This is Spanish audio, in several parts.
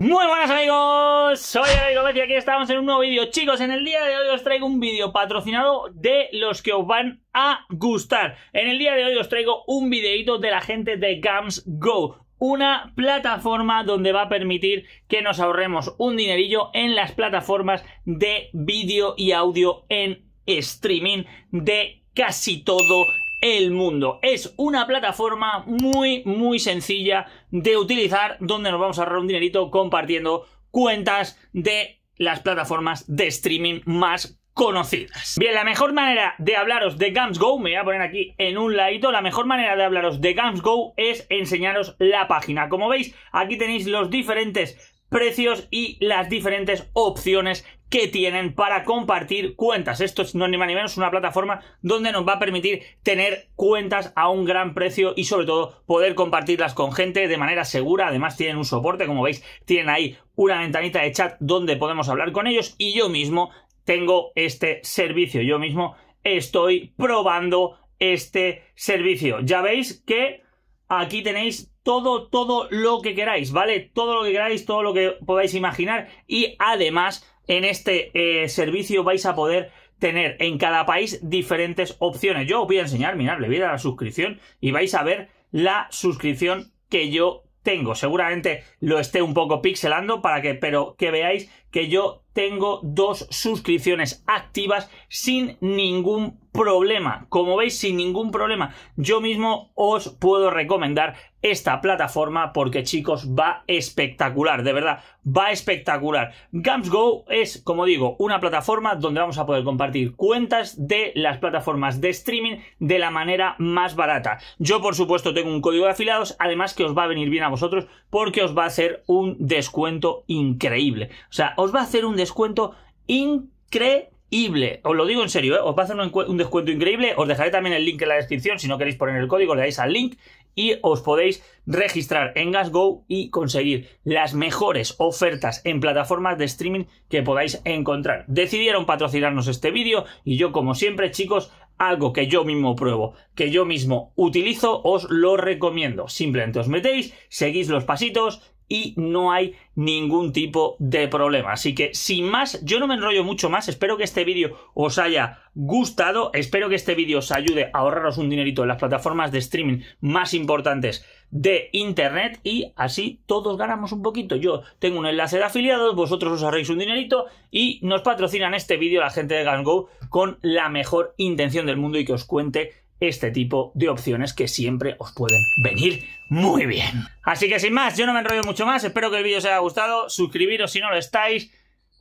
Muy buenas amigos, soy el Gómez y aquí estamos en un nuevo vídeo Chicos, en el día de hoy os traigo un vídeo patrocinado de los que os van a gustar En el día de hoy os traigo un videito de la gente de Gams Go una plataforma donde va a permitir que nos ahorremos un dinerillo en las plataformas de vídeo y audio en streaming de casi todo el mundo. Es una plataforma muy, muy sencilla de utilizar donde nos vamos a ahorrar un dinerito compartiendo cuentas de las plataformas de streaming más conocidas. Bien, la mejor manera de hablaros de GamsGo, Go, me voy a poner aquí en un ladito, la mejor manera de hablaros de GamsGo Go es enseñaros la página. Como veis, aquí tenéis los diferentes precios y las diferentes opciones que tienen para compartir cuentas. Esto es no ni más ni menos una plataforma donde nos va a permitir tener cuentas a un gran precio y sobre todo poder compartirlas con gente de manera segura. Además tienen un soporte, como veis, tienen ahí una ventanita de chat donde podemos hablar con ellos y yo mismo tengo este servicio. Yo mismo estoy probando este servicio. Ya veis que aquí tenéis todo, todo lo que queráis, ¿vale? Todo lo que queráis, todo lo que podáis imaginar y además en este eh, servicio vais a poder tener en cada país diferentes opciones. Yo os voy a enseñar, mirad, le voy a la suscripción y vais a ver la suscripción que yo tengo. Seguramente lo esté un poco pixelando para que, pero que veáis que yo tengo dos suscripciones activas sin ningún problema. Como veis, sin ningún problema. Yo mismo os puedo recomendar esta plataforma porque chicos va espectacular, de verdad, va espectacular. GamsGo es, como digo, una plataforma donde vamos a poder compartir cuentas de las plataformas de streaming de la manera más barata. Yo por supuesto tengo un código de afiliados, además que os va a venir bien a vosotros porque os va a hacer un descuento increíble. O sea, os va a hacer un descuento increíble. Os lo digo en serio, ¿eh? os va a hacer un, un, descuento increíble. Os dejaré también el link en la descripción. Si no queréis poner el código, le dais al link y os podéis registrar en GasGo y conseguir las mejores ofertas en plataformas de streaming que podáis encontrar. Decidieron patrocinarnos este vídeo y yo, como siempre, chicos, algo que yo mismo pruebo, que yo mismo utilizo, os lo recomiendo. Simplemente os metéis, seguís los pasitos y no hay ningún tipo de problema. Así que sin más, yo no me enrollo mucho más, espero que este vídeo os haya gustado, espero que este vídeo os ayude a ahorraros un dinerito en las plataformas de streaming más importantes de internet y así todos ganamos un poquito. Yo tengo un enlace de afiliados, vosotros os ahorréis un dinerito y nos patrocinan este vídeo la gente de Gango con la mejor intención del mundo y que os cuente este tipo de opciones que siempre os pueden venir muy bien. Así que sin más, yo no me enrollo mucho más, espero que el vídeo os haya gustado, suscribiros si no lo estáis,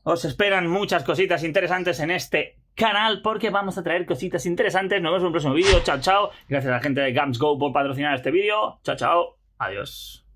os esperan muchas cositas interesantes en este canal porque vamos a traer cositas interesantes, nos vemos en un próximo vídeo, chao chao, gracias a la gente de Gamsgo Go por patrocinar este vídeo, chao chao, adiós.